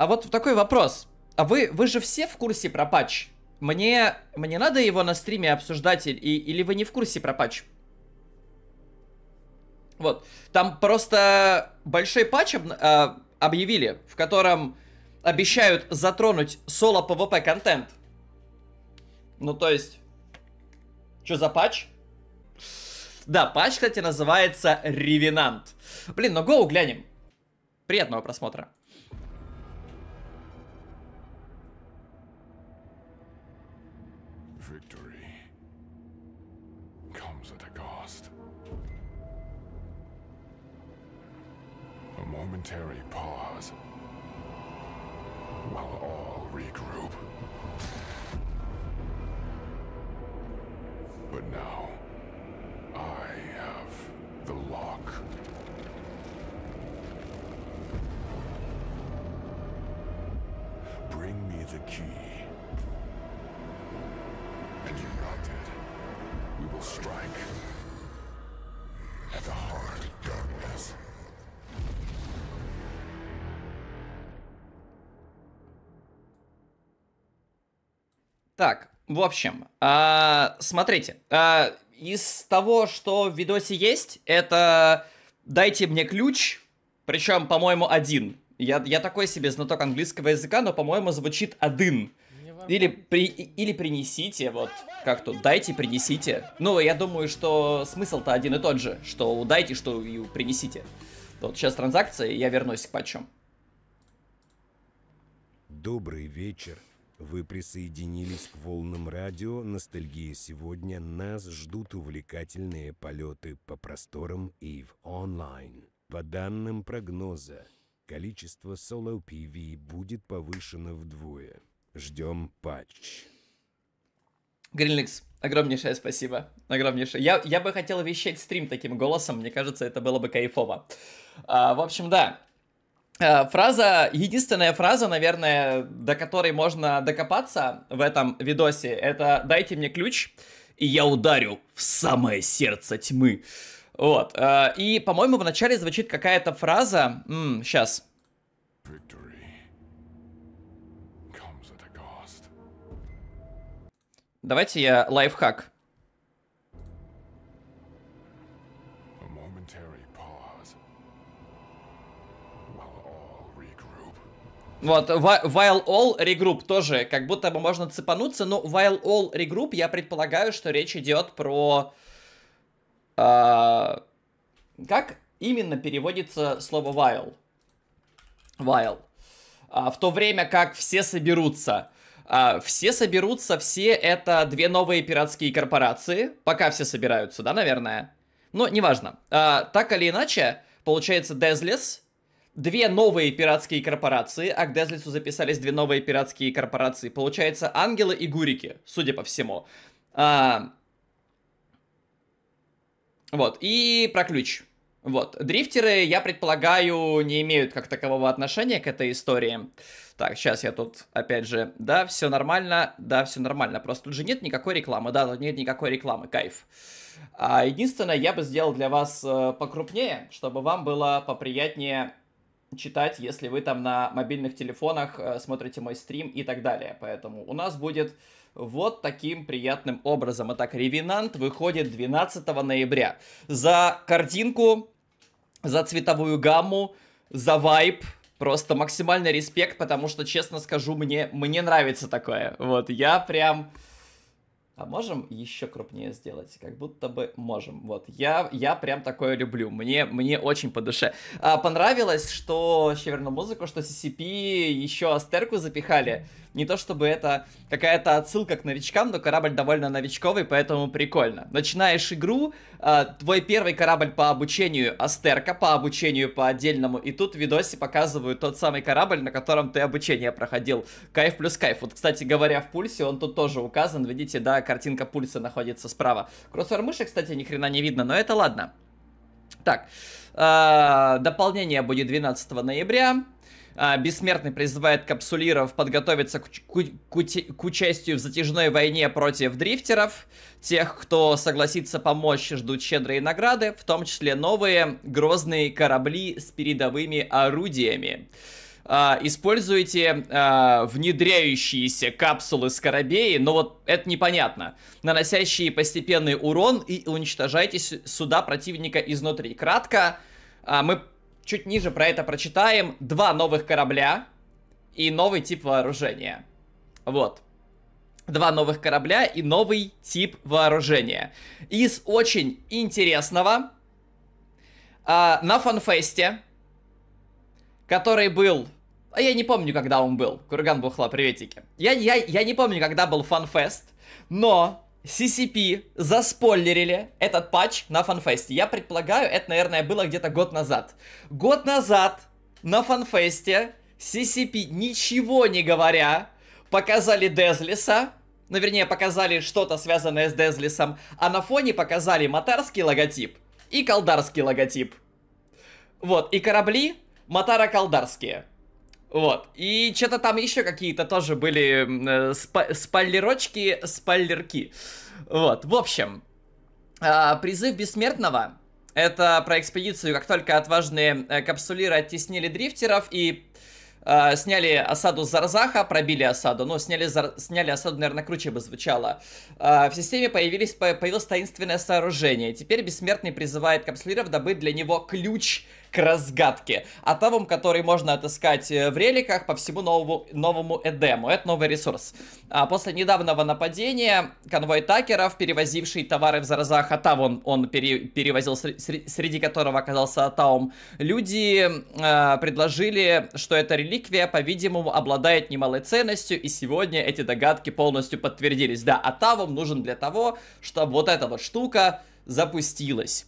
А вот такой вопрос. А вы, вы же все в курсе про патч? Мне, мне надо его на стриме обсуждать и, или вы не в курсе про патч? Вот. Там просто большой патч об, э, а, объявили, в котором обещают затронуть соло ПВП контент. Ну, то есть... Что за патч? Да, патч, кстати, называется Ревенант. Блин, ну гоу глянем. Приятного просмотра. momentary pause. Так, в общем, а, смотрите, а, из того, что в видосе есть, это дайте мне ключ, причем, по-моему, один. Я, я такой себе знаток английского языка, но, по-моему, звучит один. Или, при, или принесите, вот как тут, дайте, принесите. Ну, я думаю, что смысл-то один и тот же, что дайте, что и принесите. Вот сейчас транзакция, и я вернусь к патчам. Добрый вечер, вы присоединились к волнам радио «Ностальгия сегодня». Нас ждут увлекательные полеты по просторам и в онлайн. По данным прогноза, количество Solo PV будет повышено вдвое. Ждем патч. Грилникс, огромнейшее спасибо. Огромнейшее. Я, я бы хотел вещать стрим таким голосом, мне кажется, это было бы кайфово. А, в общем, да, Э, фраза, единственная фраза, наверное, до которой можно докопаться в этом видосе, это «дайте мне ключ, и я ударю в самое сердце тьмы». Вот. Э, и, по-моему, в начале звучит какая-то фраза... М, сейчас. Давайте я лайфхак Вот, while all regroup тоже, как будто бы можно цепануться, но while all regroup, я предполагаю, что речь идет про... Э, как именно переводится слово while? While. А, в то время как все соберутся. А, все соберутся, все это две новые пиратские корпорации. Пока все собираются, да, наверное? Ну, неважно. А, так или иначе, получается, Дезлес две новые пиратские корпорации, а к Дезлицу записались две новые пиратские корпорации. Получается, Ангелы и Гурики, судя по всему. А... Вот, и про ключ. Вот, дрифтеры, я предполагаю, не имеют как такового отношения к этой истории. Так, сейчас я тут, опять же, да, все нормально, да, все нормально. Просто тут же нет никакой рекламы, да, тут нет никакой рекламы, кайф. А единственное, я бы сделал для вас э, покрупнее, чтобы вам было поприятнее читать, если вы там на мобильных телефонах э, смотрите мой стрим и так далее. Поэтому у нас будет вот таким приятным образом. Итак, Ревенант выходит 12 ноября. За картинку, за цветовую гамму, за вайб, просто максимальный респект, потому что, честно скажу, мне, мне нравится такое. Вот, я прям а можем еще крупнее сделать? Как будто бы можем. Вот, я, я прям такое люблю, мне, мне очень по душе. А, понравилось, что северную музыку, что CCP еще Астерку запихали. Не то чтобы это какая-то отсылка к новичкам, но корабль довольно новичковый, поэтому прикольно. Начинаешь игру, э, твой первый корабль по обучению Астерка, по обучению по отдельному, и тут в видосе показывают тот самый корабль, на котором ты обучение проходил. Кайф плюс кайф. Вот, кстати говоря, в пульсе он тут тоже указан, видите, да, картинка пульса находится справа. Курсор мыши, кстати, ни хрена не видно, но это ладно. Так, э, дополнение будет 12 ноября. А, бессмертный призывает капсулиров подготовиться к, к, к, к участию в затяжной войне против дрифтеров. Тех, кто согласится помочь, ждут щедрые награды, в том числе новые грозные корабли с передовыми орудиями. Uh, а, используете uh, а, внедряющиеся капсулы с скоробеи, но вот это непонятно, наносящие постепенный урон и уничтожаете суда противника изнутри. Кратко, uh, мы Чуть ниже про это прочитаем. Два новых корабля и новый тип вооружения. Вот. Два новых корабля и новый тип вооружения. Из очень интересного э, на фанфесте, который был... А я не помню, когда он был. Курган Бухла, приветики. Я, я, я не помню, когда был фанфест, но CCP заспойлерили этот патч на фанфесте. Я предполагаю, это, наверное, было где-то год назад. Год назад на фанфесте CCP, ничего не говоря, показали Дезлиса, ну, вернее, показали что-то связанное с Дезлисом, а на фоне показали матарский логотип и колдарский логотип. Вот, и корабли Матара-колдарские. Вот. И что-то там еще какие-то тоже были э, спа- спойлерочки, спойлерки. Вот. В общем, а, призыв бессмертного это про экспедицию, как только отважные э, капсулиры оттеснили дрифтеров и э, сняли осаду Зарзаха, пробили осаду, ну, сняли, зар... сняли осаду, наверное, круче бы звучало. Э, в системе появились, появилось таинственное сооружение. Теперь бессмертный призывает капсулиров добыть для него ключ к разгадке. Атавом, который можно отыскать э, в реликах по всему новому, новому Эдему. Это новый ресурс. А после недавнего нападения конвой такеров, перевозивший товары в заразах Атав, он, он пере, перевозил, среди которого оказался Атаум, люди э, предложили, что эта реликвия, по-видимому, обладает немалой ценностью, и сегодня эти догадки полностью подтвердились. Да, Атавом нужен для того, чтобы вот эта вот штука запустилась.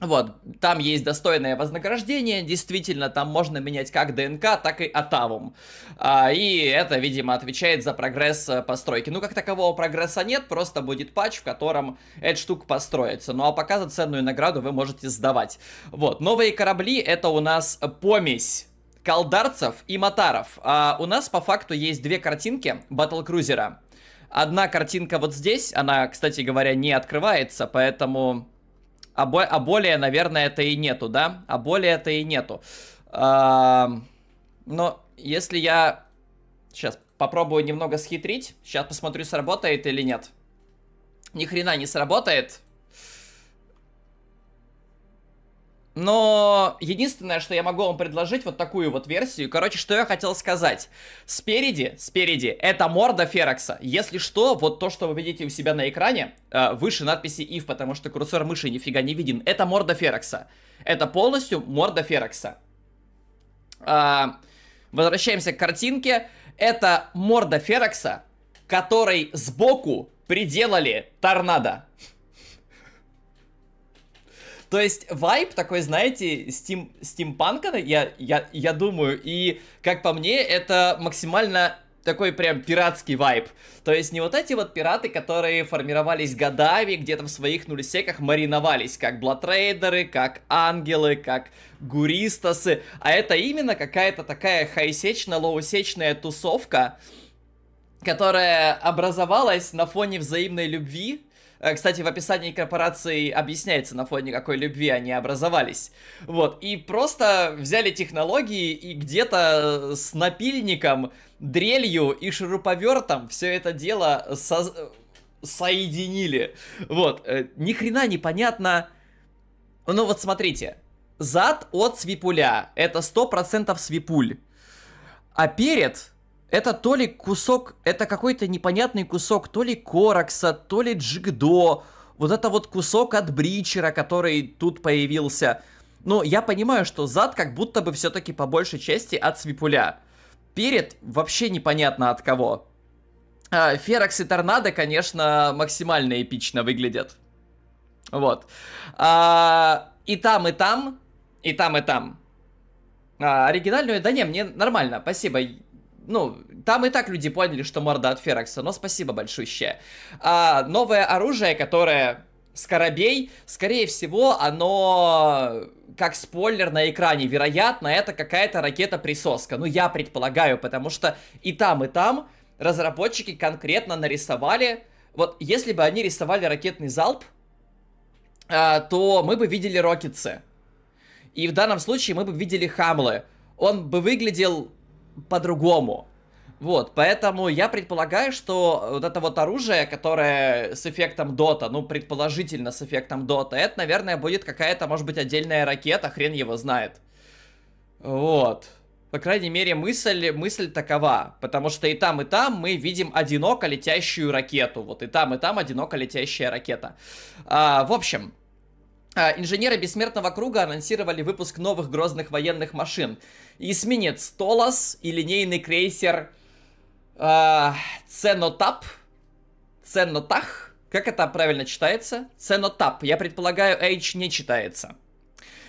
Вот, там есть достойное вознаграждение, действительно, там можно менять как ДНК, так и Атавум. А, и это, видимо, отвечает за прогресс э, постройки. Ну, как такового прогресса нет, просто будет патч, в котором эта штука построится. Ну, а пока за ценную награду вы можете сдавать. Вот, новые корабли это у нас помесь Калдарцев и матаров. А у нас по факту есть две картинки батлкрузера. Одна картинка вот здесь, она, кстати говоря, не открывается, поэтому а, бо а более, наверное, это и нету, да? А более это и нету. А, но если я... Сейчас попробую немного схитрить. Сейчас посмотрю, сработает или нет. Ни хрена не сработает. Но единственное, что я могу вам предложить, вот такую вот версию. Короче, что я хотел сказать. Спереди, спереди, это морда Ферокса. Если что, вот то, что вы видите у себя на экране, э, выше надписи if, потому что курсор мыши нифига не виден, это морда Ферокса. Это полностью морда Ферокса. А, возвращаемся к картинке. Это морда Ферокса, который сбоку приделали торнадо. То есть вайб такой, знаете, стим, стимпанка, я, я, я думаю, и, как по мне, это максимально такой прям пиратский вайб. То есть не вот эти вот пираты, которые формировались годами, где-то в своих нулисеках мариновались, как блатрейдеры, как ангелы, как гуристосы, а это именно какая-то такая хайсечная, лоусечная тусовка, которая образовалась на фоне взаимной любви, Э, кстати, в описании корпорации объясняется, на фоне какой любви они образовались. Вот, и просто взяли технологии и где-то э, с напильником, дрелью и шуруповертом все это дело со... соединили. Вот, э, ни хрена не понятно. Ну вот смотрите, зад от свипуля, это 100% свипуль. А перед это то ли кусок, это какой-то непонятный кусок, то ли Коракса, то ли Джигдо. Вот это вот кусок от Бричера, который тут появился. Но я понимаю, что зад как будто бы все-таки по большей части от Свипуля. Перед вообще непонятно от кого. А, Ферокс и Торнадо, конечно, максимально эпично выглядят. Вот. А, и там, и там, и там, и там. А, оригинальную, да не, мне нормально, спасибо ну, там и так люди поняли, что морда от Ферокса, но спасибо большущее. А, новое оружие, которое Скоробей, скорее всего, оно как спойлер на экране. Вероятно, это какая-то ракета-присоска. Ну, я предполагаю, потому что и там, и там разработчики конкретно нарисовали... Вот если бы они рисовали ракетный залп, а, то мы бы видели рокетсы. И в данном случае мы бы видели хамлы. Он бы выглядел по-другому. Вот, поэтому я предполагаю, что вот это вот оружие, которое с эффектом Дота, ну, предположительно с эффектом Дота, это, наверное, будет какая-то, может быть, отдельная ракета, хрен его знает. Вот. По крайней мере, мысль, мысль такова, потому что и там, и там мы видим одиноко летящую ракету. Вот и там, и там одиноко летящая ракета. А, в общем, а, инженеры Бессмертного Круга анонсировали выпуск новых грозных военных машин. Эсминец Толос и линейный крейсер э, Ценотап. Ценотах. Как это правильно читается? Ценотап. Я предполагаю, H не читается.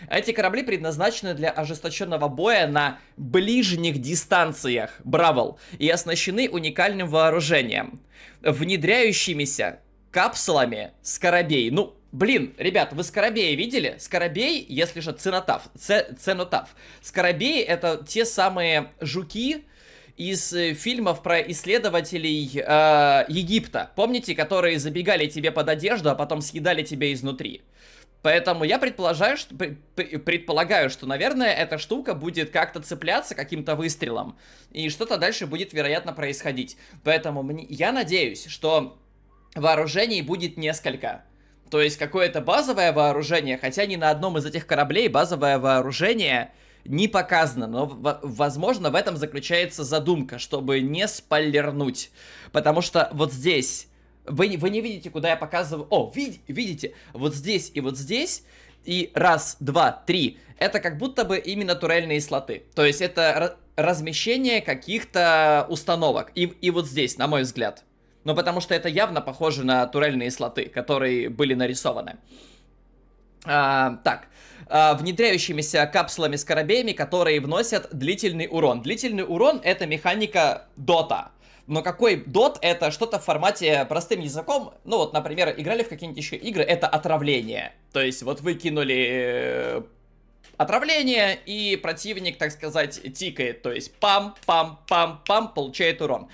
Эти корабли предназначены для ожесточенного боя на ближних дистанциях, бравл, и оснащены уникальным вооружением, внедряющимися капсулами с корабей. Ну, Блин, ребят, вы Скоробея видели? Скоробей, если же ценотав, ценотав. Скоробеи это те самые жуки, из э, фильмов про исследователей э, Египта. Помните, которые забегали тебе под одежду, а потом съедали тебя изнутри. Поэтому я предполагаю, что, предполагаю, что, наверное, эта штука будет как-то цепляться каким-то выстрелом. И что-то дальше будет, вероятно, происходить. Поэтому мне, я надеюсь, что вооружений будет несколько. То есть какое-то базовое вооружение, хотя ни на одном из этих кораблей базовое вооружение не показано, но, возможно, в этом заключается задумка, чтобы не спойлернуть. Потому что вот здесь... Вы, вы не видите, куда я показываю... О, вид, видите? Вот здесь и вот здесь и раз, два, три. Это как будто бы именно турельные слоты. То есть это размещение каких-то установок. И, и вот здесь, на мой взгляд. Ну, потому что это явно похоже на турельные слоты, которые были нарисованы. А, так, а, внедряющимися капсулами с корабеями, которые вносят длительный урон. Длительный урон — это механика дота. Но какой дот — это что-то в формате простым языком. Ну вот, например, играли в какие-нибудь еще игры — это отравление. То есть вот вы кинули э, отравление, и противник, так сказать, тикает, то есть пам-пам-пам-пам получает урон.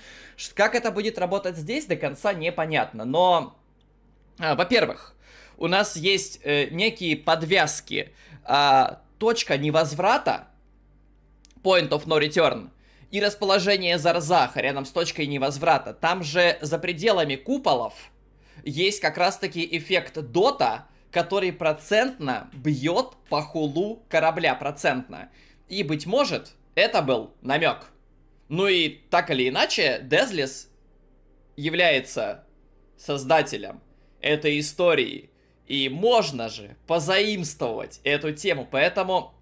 Как это будет работать здесь, до конца непонятно, но... А, во-первых, у нас есть э, некие подвязки. Э, точка невозврата, point of no return, и расположение Зарзаха рядом с точкой невозврата. Там же за пределами куполов есть как раз-таки эффект дота, который процентно бьет по хулу корабля процентно. И, быть может, это был намек. Ну и так или иначе, Дезлис является создателем этой истории. И можно же позаимствовать эту тему. Поэтому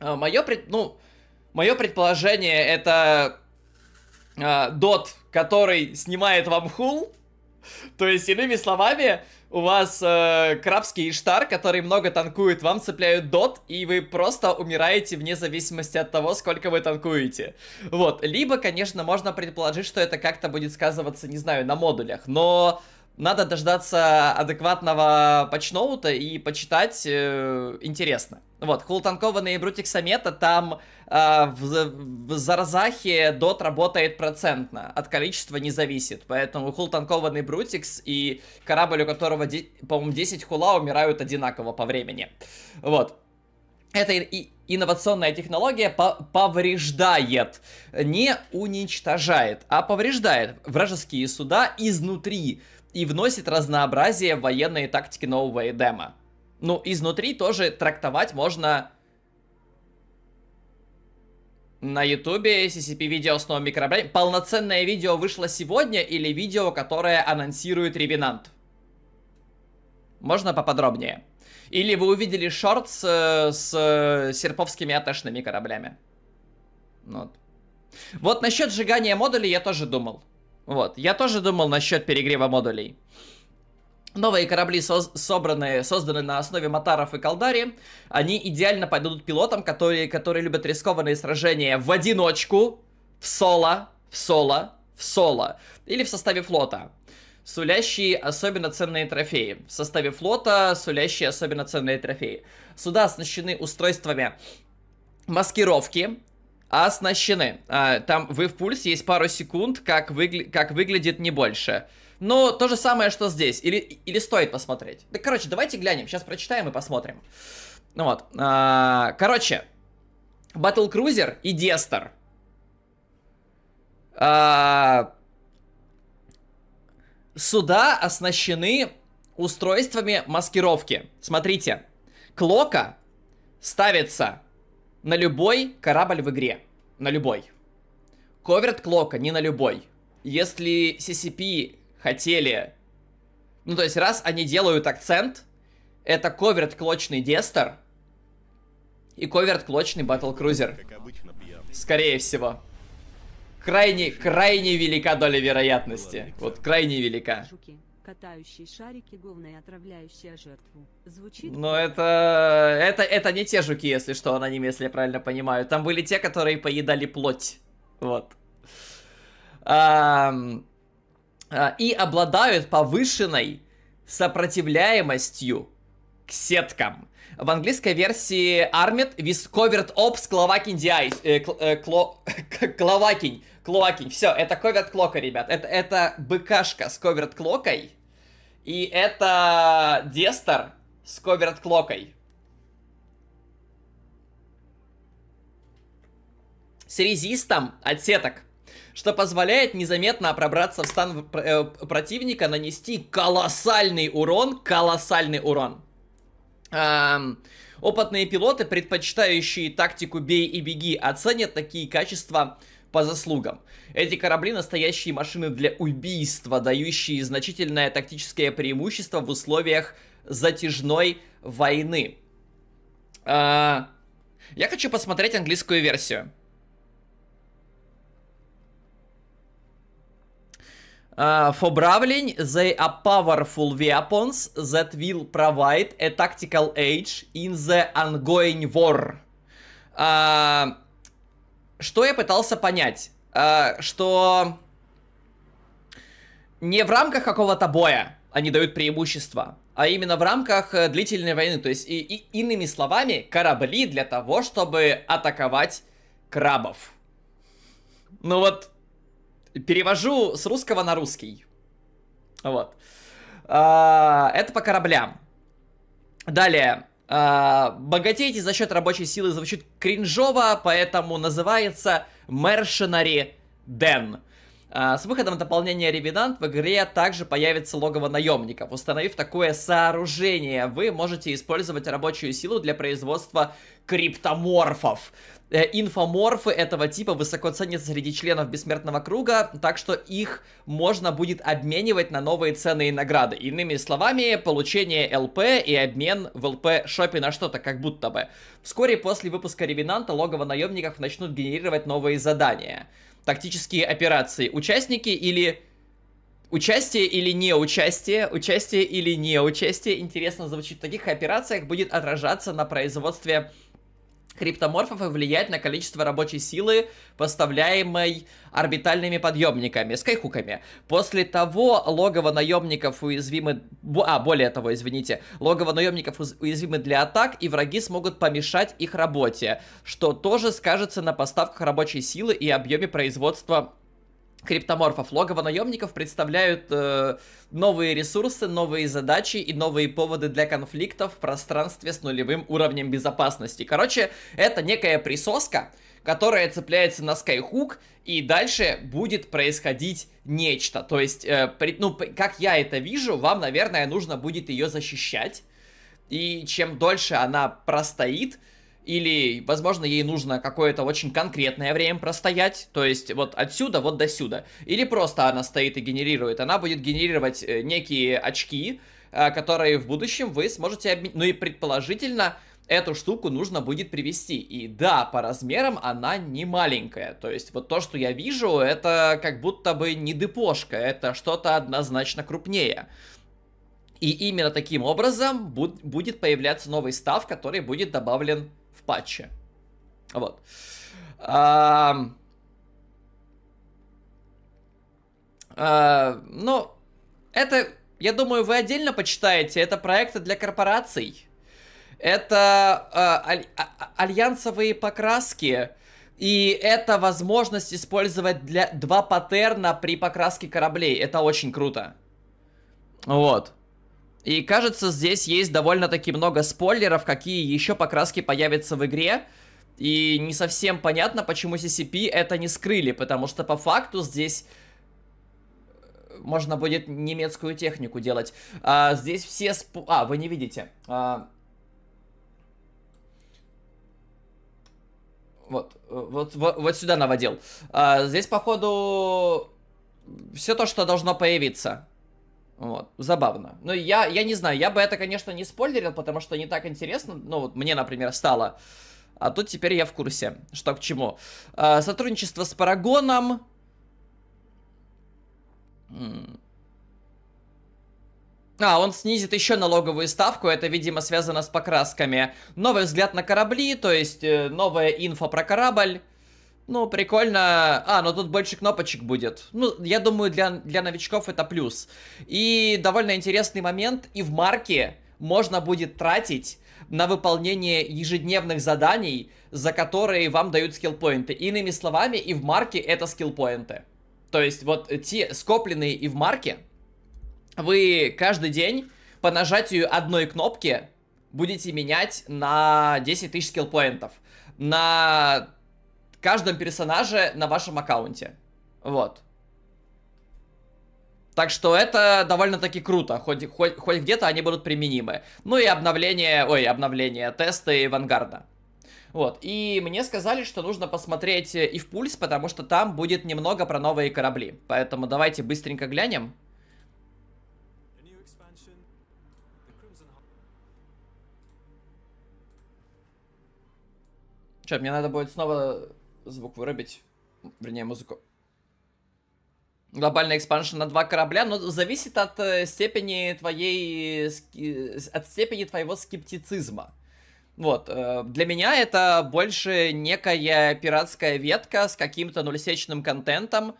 э, мое, пред, ну, мое предположение это э, Дот, который снимает вам хул. То есть, иными словами, у вас э, крабский штар, который много танкует, вам цепляют дот, и вы просто умираете вне зависимости от того, сколько вы танкуете. Вот, либо, конечно, можно предположить, что это как-то будет сказываться, не знаю, на модулях, но надо дождаться адекватного патчноута и почитать э, интересно. Вот, хултанкованные Брутик Самета, там э, в, в Заразахе дот работает процентно, от количества не зависит, поэтому хултанкованный Брутикс и корабль, у которого, по-моему, 10 хула умирают одинаково по времени. Вот. Это и инновационная технология по повреждает, не уничтожает, а повреждает вражеские суда изнутри и вносит разнообразие в военные тактики нового Эдема. Ну, изнутри тоже трактовать можно... На ютубе CCP-видео с новым микрообразованием. Полноценное видео вышло сегодня или видео, которое анонсирует Ревенант? Можно поподробнее? Или вы увидели шорт с, с серповскими аташными кораблями? Ну вот. Вот насчет сжигания модулей я тоже думал. Вот. Я тоже думал насчет перегрева модулей. Новые корабли, соз собранные, созданы на основе Матаров и Калдари. они идеально подойдут пилотам, которые, которые любят рискованные сражения в одиночку, в соло, в соло, в соло, или в составе флота, сулящие особенно ценные трофеи. В составе флота сулящие особенно ценные трофеи. Суда оснащены устройствами маскировки, оснащены. А, там вы в пульсе есть пару секунд, как, выгля как выглядит не больше. Ну, то же самое, что здесь. Или, или стоит посмотреть. Да, короче, давайте глянем. Сейчас прочитаем и посмотрим. Ну вот. А, короче. Battle Cruiser и Дестер. А, суда оснащены устройствами маскировки. Смотрите. Клока ставится на любой корабль в игре. На любой. Коверт Клока не на любой. Если CCP хотели... Ну, то есть, раз они делают акцент, это коверт клочный Дестер и коверт клочный батлкрузер. Скорее всего. Крайне, крайне велика доля вероятности. Вот крайне велика катающий шарики говна отравляющая жертву. Звучит... Но это... это... Это не те жуки, если что, анонимы, если я правильно понимаю. Там были те, которые поедали плоть. Вот. А... А... И обладают повышенной сопротивляемостью к сеткам. В английской версии Армит Висковерт Опс Кловакинь Диайс... Э, кло... Кловакинь Клоакинь. Все, это коверт клока, ребят. Это, это быкашка с коверт клокой. И это Дестер с коверт клокой. С резистом от сеток что позволяет незаметно пробраться в стан э, противника, нанести колоссальный урон, колоссальный урон. Эм, опытные пилоты, предпочитающие тактику «бей и беги», оценят такие качества по заслугам. Эти корабли настоящие машины для убийства, дающие значительное тактическое преимущество в условиях затяжной войны. А... Я хочу посмотреть английскую версию. Uh, for Bravlin, they are powerful weapons that will provide a tactical edge in the ongoing war. Uh, что я пытался понять? Э, что не в рамках какого-то боя они дают преимущество, а именно в рамках э, длительной войны. То есть, и, и иными словами, корабли для того, чтобы атаковать крабов. Ну вот, перевожу с русского на русский. Вот. А, это по кораблям. Далее. А, богатейте за счет рабочей силы звучит кринжово, поэтому называется Mercenary Den. А, с выходом дополнения Ревенант в игре также появится логово наемников. Установив такое сооружение, вы можете использовать рабочую силу для производства криптоморфов. Э, инфоморфы этого типа высоко ценятся среди членов Бессмертного Круга, так что их можно будет обменивать на новые ценные награды. Иными словами, получение ЛП и обмен в ЛП-шопе на что-то, как будто бы. Вскоре после выпуска Ревенанта логово наемников начнут генерировать новые задания тактические операции. Участники или... Участие или не участие, участие или не участие, интересно звучит, в таких операциях будет отражаться на производстве криптоморфов и влиять на количество рабочей силы, поставляемой орбитальными подъемниками, скайхуками. После того логово наемников уязвимы... А, более того, извините. Логово наемников уязвимы для атак, и враги смогут помешать их работе, что тоже скажется на поставках рабочей силы и объеме производства криптоморфов. Логово наемников представляют э, новые ресурсы, новые задачи и новые поводы для конфликтов в пространстве с нулевым уровнем безопасности. Короче, это некая присоска, которая цепляется на Skyhook, и дальше будет происходить нечто. То есть, э, при, ну, как я это вижу, вам, наверное, нужно будет ее защищать. И чем дольше она простоит, или, возможно, ей нужно какое-то очень конкретное время простоять, то есть вот отсюда вот до сюда, или просто она стоит и генерирует, она будет генерировать э, некие очки, э, которые в будущем вы сможете обменять, ну и предположительно эту штуку нужно будет привести. И да, по размерам она не маленькая. То есть вот то, что я вижу, это как будто бы не депошка, это что-то однозначно крупнее. И именно таким образом будет появляться новый став, который будет добавлен в патче. Вот. А, а, ну, это, я думаю, вы отдельно почитаете. Это проекты для корпораций. Это а, аль, а, а, альянсовые покраски. И это возможность использовать для два паттерна при покраске кораблей. Это очень круто. Вот. И кажется, здесь есть довольно-таки много спойлеров, какие еще покраски появятся в игре. И не совсем понятно, почему CCP это не скрыли, потому что по факту здесь э, можно будет немецкую технику делать. А, здесь все... Сп... А, вы не видите. А... Вот, э, вот, вот, вот сюда наводил. А, здесь, походу, все то, что должно появиться. Вот, забавно. Ну, я, я не знаю, я бы это, конечно, не спойлерил, потому что не так интересно, ну, вот мне, например, стало. А тут теперь я в курсе, что к чему. А, сотрудничество с Парагоном. А, он снизит еще налоговую ставку, это, видимо, связано с покрасками. Новый взгляд на корабли, то есть э, новая инфа про корабль. Ну, прикольно. А, но ну, тут больше кнопочек будет. Ну, я думаю, для, для новичков это плюс. И довольно интересный момент. И в марке можно будет тратить на выполнение ежедневных заданий, за которые вам дают скиллпоинты. Иными словами, и в марке это скиллпоинты. То есть вот те скопленные и в марке, вы каждый день по нажатию одной кнопки будете менять на 10 тысяч скиллпоинтов. На каждом персонаже на вашем аккаунте. Вот. Так что это довольно-таки круто, хоть, хоть, хоть где-то они будут применимы. Ну и обновление, ой, обновление тесты Вангарда. Вот, и мне сказали, что нужно посмотреть э, и в пульс, потому что там будет немного про новые корабли. Поэтому давайте быстренько глянем. Чё, мне надо будет снова звук вырубить. Вернее, музыку. Глобальный экспаншн на два корабля, но зависит от э, степени твоей... от степени твоего скептицизма. Вот, э, для меня это больше некая пиратская ветка с каким-то нулесечным контентом,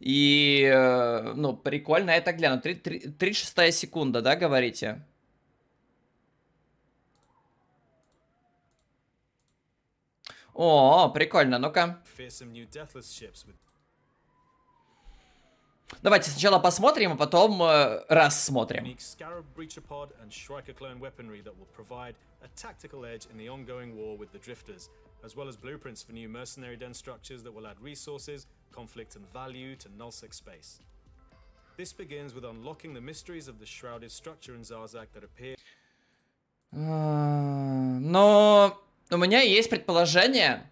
и, э, ну, прикольно это глянуть. 36 секунда, да, говорите? О, прикольно, ну-ка. Давайте сначала посмотрим, а потом э, рассмотрим. As well as blueprints for new mercenary den structures that will add resources, conflict, and value to Nullsec space. This begins with unlocking the mysteries of the shrouded structure in Zarzak that appear. Uh, no у меня есть предположение,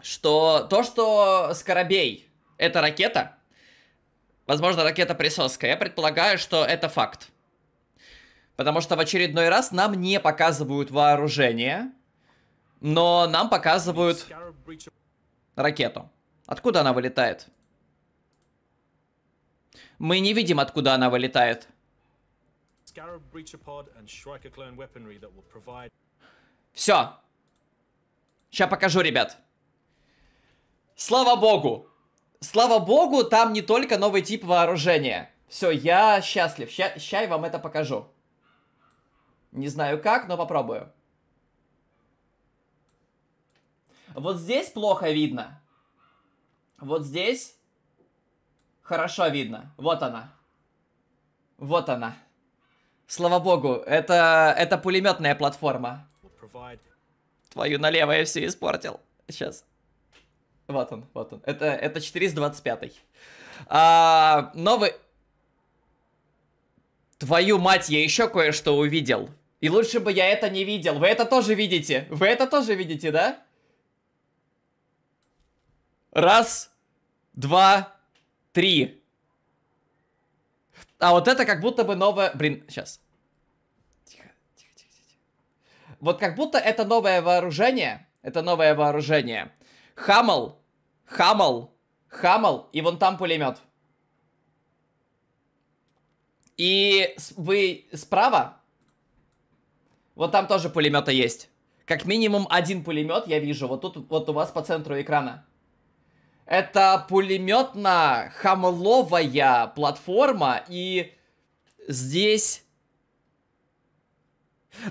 что то, что Скоробей — это ракета, возможно, ракета-присоска, я предполагаю, что это факт. Потому что в очередной раз нам не показывают вооружение, но нам показывают ракету. Откуда она вылетает? Мы не видим, откуда она вылетает. Все. Сейчас покажу, ребят. Слава богу. Слава богу, там не только новый тип вооружения. Все, я счастлив. Сейчас я вам это покажу. Не знаю как, но попробую. Вот здесь плохо видно. Вот здесь хорошо видно. Вот она. Вот она. Слава богу, это, это пулеметная платформа. Твою налево я все испортил. Сейчас. Вот он, вот он. Это, это с 425. А, новый... Твою мать, я еще кое-что увидел. И лучше бы я это не видел. Вы это тоже видите? Вы это тоже видите, да? Раз, два, три. А вот это как будто бы новое... Блин, сейчас. Вот как будто это новое вооружение, это новое вооружение. Хамал, Хамал, Хамал, и вон там пулемет. И вы справа, вот там тоже пулемета есть. Как минимум один пулемет я вижу, вот тут вот у вас по центру экрана. Это пулеметно-хамловая платформа, и здесь...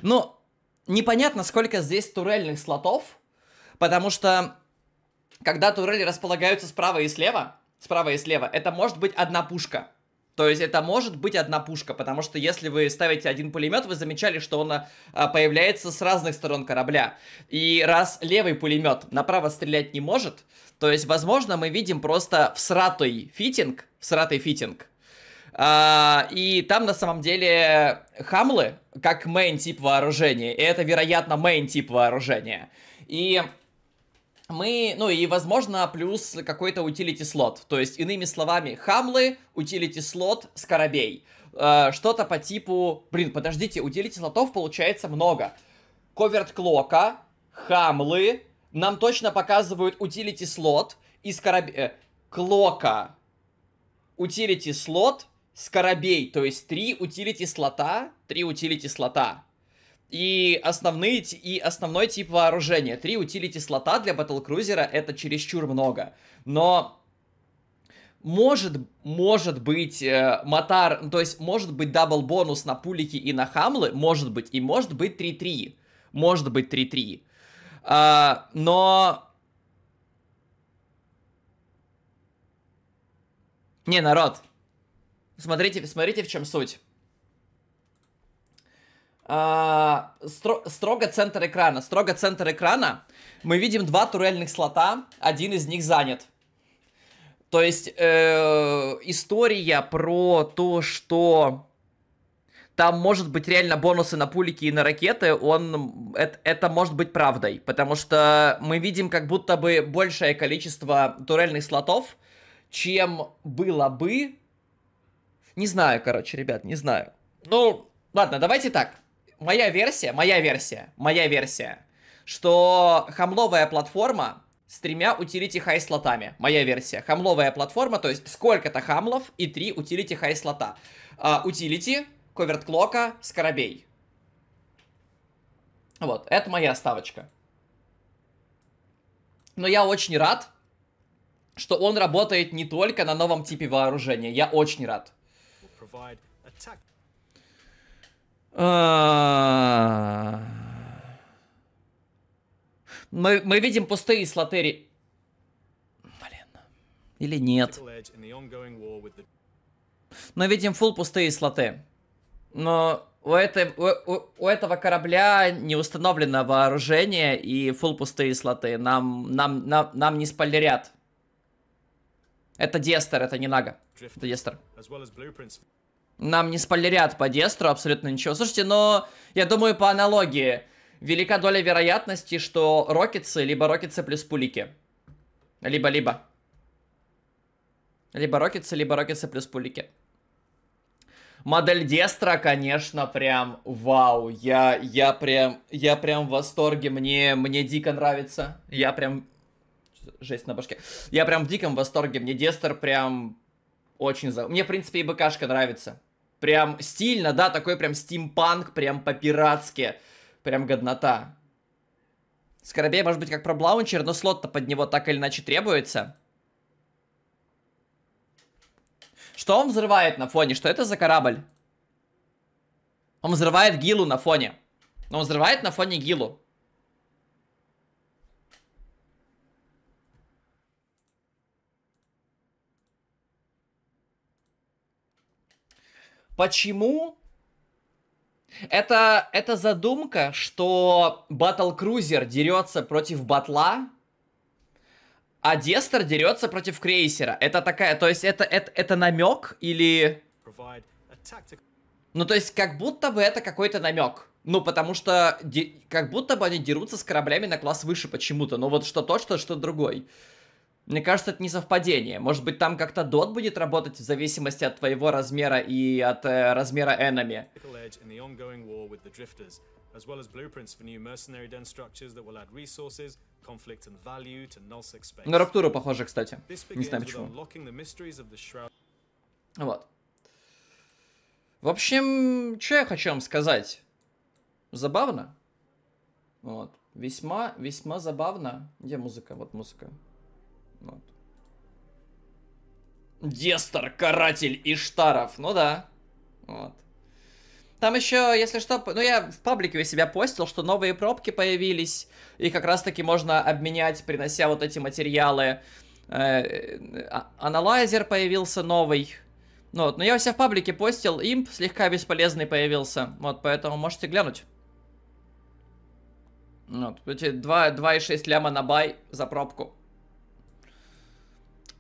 Ну, непонятно, сколько здесь турельных слотов, потому что когда турели располагаются справа и слева, справа и слева, это может быть одна пушка. То есть это может быть одна пушка, потому что если вы ставите один пулемет, вы замечали, что он а, появляется с разных сторон корабля. И раз левый пулемет направо стрелять не может, то есть, возможно, мы видим просто всратый фитинг, всратый фитинг, а, и там на самом деле хамлы, как мейн тип вооружения, и это, вероятно, мейн тип вооружения. И мы, ну и, возможно, плюс какой-то утилити слот. То есть, иными словами, хамлы, утилити слот, скоробей. Э, что-то по типу... Блин, подождите, утилити слотов получается много. Коверт клока, хамлы, нам точно показывают утилити слот и скоробей... клока, утилити слот, Скоробей, то есть три утилити слота, три утилити слота. И, основные, и основной тип вооружения. Три утилити слота для батлкрузера это чересчур много. Но может, может быть э, Матар, то есть может быть дабл бонус на пулики и на хамлы, может быть, и может быть 3-3. Может быть 3-3. А, но... Не, народ, Смотрите, смотрите, в чем суть. А, стро, строго центр экрана. Строго центр экрана. Мы видим два турельных слота. Один из них занят. То есть э, история про то, что там может быть реально бонусы на пулики и на ракеты, он, это, это может быть правдой, потому что мы видим как будто бы большее количество турельных слотов, чем было бы, не знаю, короче, ребят, не знаю. Ну, ладно, давайте так. Моя версия, моя версия, моя версия, что хамловая платформа с тремя утилити хай слотами. Моя версия. Хамловая платформа, то есть сколько-то хамлов и три утилити хай слота. А, утилити, коверт клока, скоробей. Вот, это моя ставочка. Но я очень рад, что он работает не только на новом типе вооружения. Я очень рад provide attack. А. Мы, мы видим пустые слотери. Блин. Или нет. Мы видим фул пустые слоты. Но у, этой, у, у, у этого корабля не установлено вооружение и фул пустые слоты. Нам, нам, нам, нам не спойлерят. Это Дестер, это не Нага. Это Дестер. Нам не спойлерят по Дестру абсолютно ничего. Слушайте, но я думаю по аналогии. Велика доля вероятности, что Рокетсы, либо Рокетсы плюс Пулики. Либо-либо. Либо Рокетсы, либо Рокетсы плюс Пулики. Модель Дестра, конечно, прям вау. Я, я прям, я прям в восторге. Мне, мне дико нравится. Я прям жесть на башке. Я прям в диком восторге, мне Дестер прям очень... За... Мне, в принципе, и БКшка нравится. Прям стильно, да, такой прям стимпанк, прям по-пиратски. Прям годнота. Скоробей, может быть, как про Блаунчер, но слот-то под него так или иначе требуется. Что он взрывает на фоне? Что это за корабль? Он взрывает Гилу на фоне. Он взрывает на фоне Гилу. Почему? Это, это задумка, что Battle Cruiser дерется против батла, а Дестер дерется против крейсера. Это такая, то есть это, это, это намек или... Ну, то есть, как будто бы это какой-то намек. Ну, потому что как будто бы они дерутся с кораблями на класс выше почему-то. Но ну, вот что то, что что другой. Мне кажется, это не совпадение. Может быть, там как-то дот будет работать в зависимости от твоего размера и от э, размера энами. as well as blueprints for new mercenary den structures that will add resources, conflict and value to Nullsec space. На Раптуру похоже, кстати. Не знаю почему. Вот. В общем, что я хочу вам сказать? Забавно. Вот. Весьма, весьма забавно. Где музыка? Вот музыка. Вот. Ну, Дестер, каратель Иштаров. Ну да. Вот. Там еще, если что, ну я в паблике у себя постил, что новые пробки появились, и как раз-таки можно обменять, принося вот эти материалы. Э, э, а, аналайзер появился новый. Ну вот, но я у себя в паблике постил, имп слегка бесполезный появился. Вот, поэтому можете глянуть. Ну вот, эти 2,6 ляма на бай за пробку.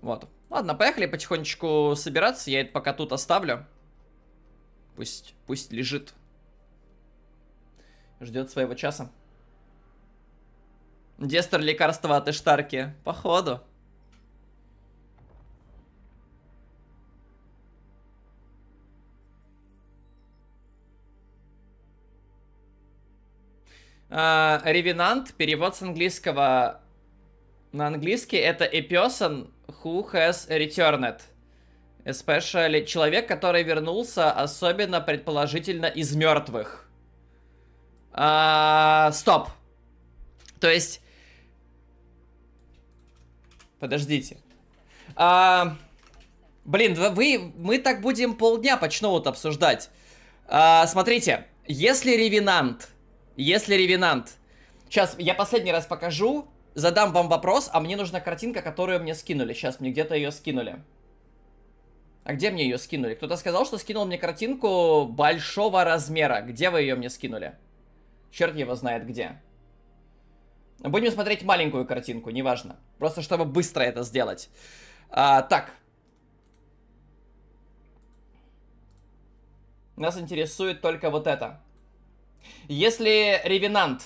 Вот. Ладно, поехали потихонечку собираться. Я это пока тут оставлю. Пусть, пусть лежит. Ждет своего часа. Дестер лекарства от Эштарки. Походу. А, ревенант, перевод с английского на английский, это a who has returned. Especially человек, который вернулся, особенно предположительно из мертвых. А, стоп. То есть... Подождите. А, блин, вы, мы так будем полдня почноут обсуждать. А, смотрите, если ревенант, если ревенант, сейчас я последний раз покажу, задам вам вопрос, а мне нужна картинка, которую мне скинули. Сейчас мне где-то ее скинули. А где мне ее скинули? Кто-то сказал, что скинул мне картинку большого размера. Где вы ее мне скинули? Черт его знает где. Будем смотреть маленькую картинку, неважно. Просто чтобы быстро это сделать. А, так. Нас интересует только вот это. Если Ревенант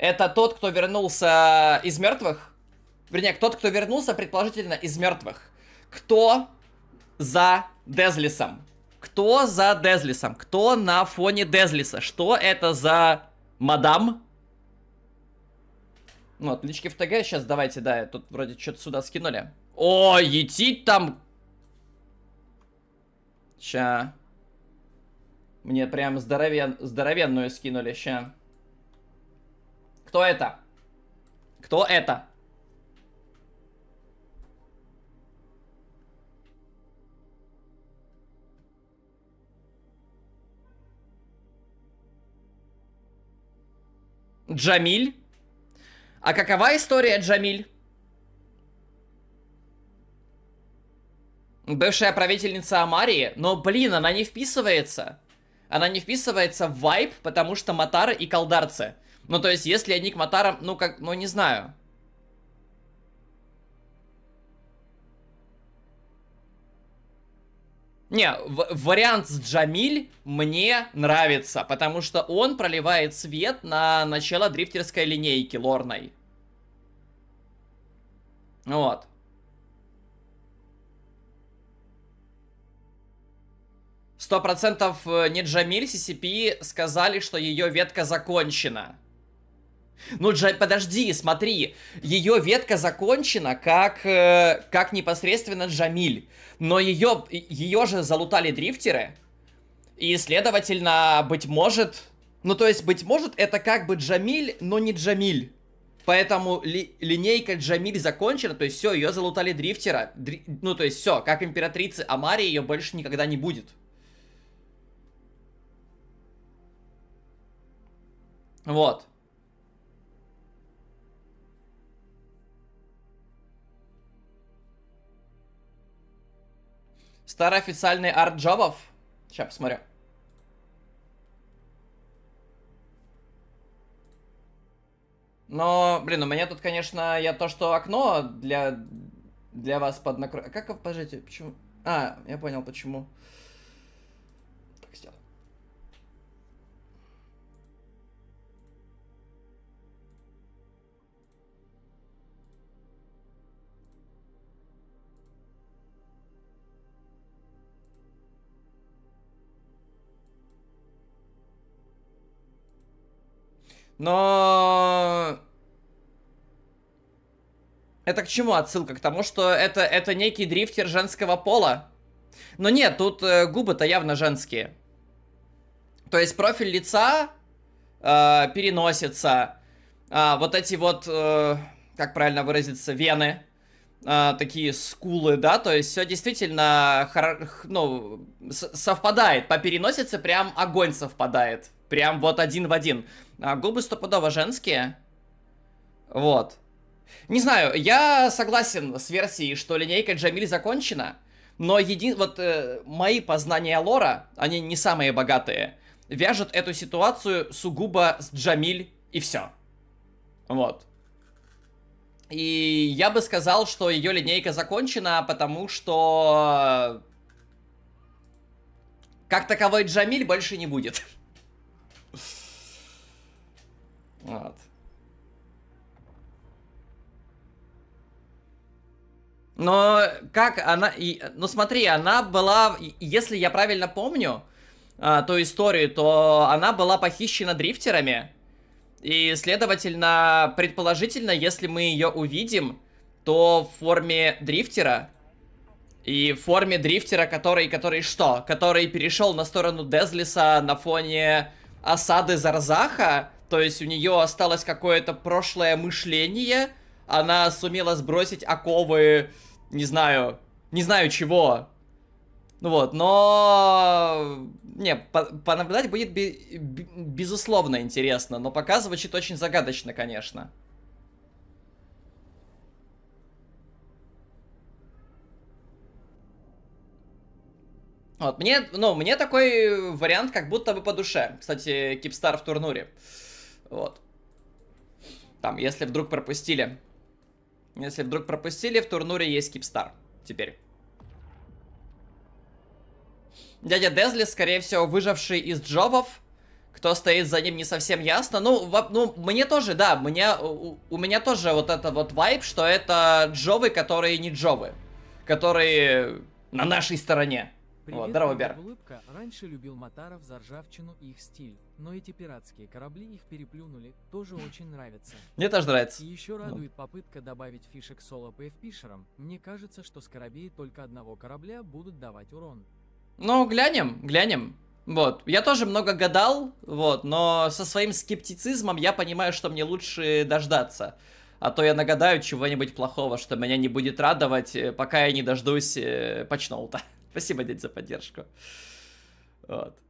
это тот, кто вернулся из мертвых. Вернее, тот, кто вернулся, предположительно, из мертвых. Кто за Дезлисом? Кто за Дезлисом? Кто на фоне Дезлиса? Что это за мадам? Ну, отлички в ТГ сейчас давайте, да, тут вроде что-то сюда скинули. О, етить там... Ща. Мне прям здоровен... здоровенную скинули, ща. Кто это? Кто это? Джамиль? А какова история Джамиль? Бывшая правительница Амарии, но, блин, она не вписывается. Она не вписывается в вайп, потому что Матары и калдарцы. Ну, то есть, если они к Матарам, ну, как, ну, не знаю. Не, вариант с Джамиль мне нравится, потому что он проливает свет на начало дрифтерской линейки лорной. Вот. Сто процентов э, не Джамиль, CCP сказали, что ее ветка закончена. Ну, джай, подожди, смотри, ее ветка закончена как, э, как непосредственно Джамиль, но ее, ее же залутали дрифтеры, и, следовательно, быть может... Ну, то есть, быть может, это как бы Джамиль, но не Джамиль. Поэтому ли, линейка Джамиль закончена, то есть все, ее залутали дрифтера. Дри, ну, то есть все, как императрицы Амари ее больше никогда не будет. Вот. Старый официальный арт джобов. Сейчас посмотрю. Но, блин, у меня тут, конечно, я то, что окно для, для вас поднакрою. Как, подождите, почему? А, я понял, Почему? Но... Это к чему отсылка? К тому, что это, это некий дрифтер женского пола? Но нет, тут э, губы-то явно женские. То есть профиль лица э, переносится. А, вот эти вот, э, как правильно выразиться, вены. Э, такие скулы, да? То есть все действительно ну, совпадает. По переносице прям огонь совпадает. Прям вот один в один. А губы стопудово женские. Вот. Не знаю, я согласен с версией, что линейка Джамиль закончена, но един... вот э, мои познания лора, они не самые богатые, вяжут эту ситуацию сугубо с Джамиль и все. Вот. И я бы сказал, что ее линейка закончена, потому что э, как таковой Джамиль больше не будет. Вот. Но как она... И, ну смотри, она была... Если я правильно помню а, ту историю, то она была похищена дрифтерами. И, следовательно, предположительно, если мы ее увидим, то в форме дрифтера... И в форме дрифтера, который... Который что? Который перешел на сторону Дезлиса на фоне осады Зарзаха то есть у нее осталось какое-то прошлое мышление. Она сумела сбросить оковы, не знаю, не знаю чего. Ну вот, но... Не, по понаблюдать будет, бе безусловно, интересно, но пока звучит очень загадочно, конечно. Вот, мне, ну, мне такой вариант как будто бы по душе. Кстати, Кипстар в турнуре. Вот. Там, если вдруг пропустили. Если вдруг пропустили, в турнуре есть Кипстар. Теперь. Дядя Дезли, скорее всего, выживший из джобов. Кто стоит за ним, не совсем ясно. Ну, во, ну мне тоже, да, мне, у, у меня тоже вот это вот вайп, что это джовы, которые не джовы. Которые на нашей стороне. Привет, вот, здорово, Бер. Улыбка. Раньше любил Матаров за ржавчину и их стиль но эти пиратские корабли их переплюнули, тоже очень нравится. Мне тоже нравится. Еще ну. радует попытка добавить фишек соло PFP-шерам. Мне кажется, что с кораблей только одного корабля будут давать урон. Ну, глянем, глянем. Вот, я тоже много гадал, вот, но со своим скептицизмом я понимаю, что мне лучше дождаться. А то я нагадаю чего-нибудь плохого, что меня не будет радовать, э, пока я не дождусь э, пачноута. Спасибо, дядь, за поддержку. Вот.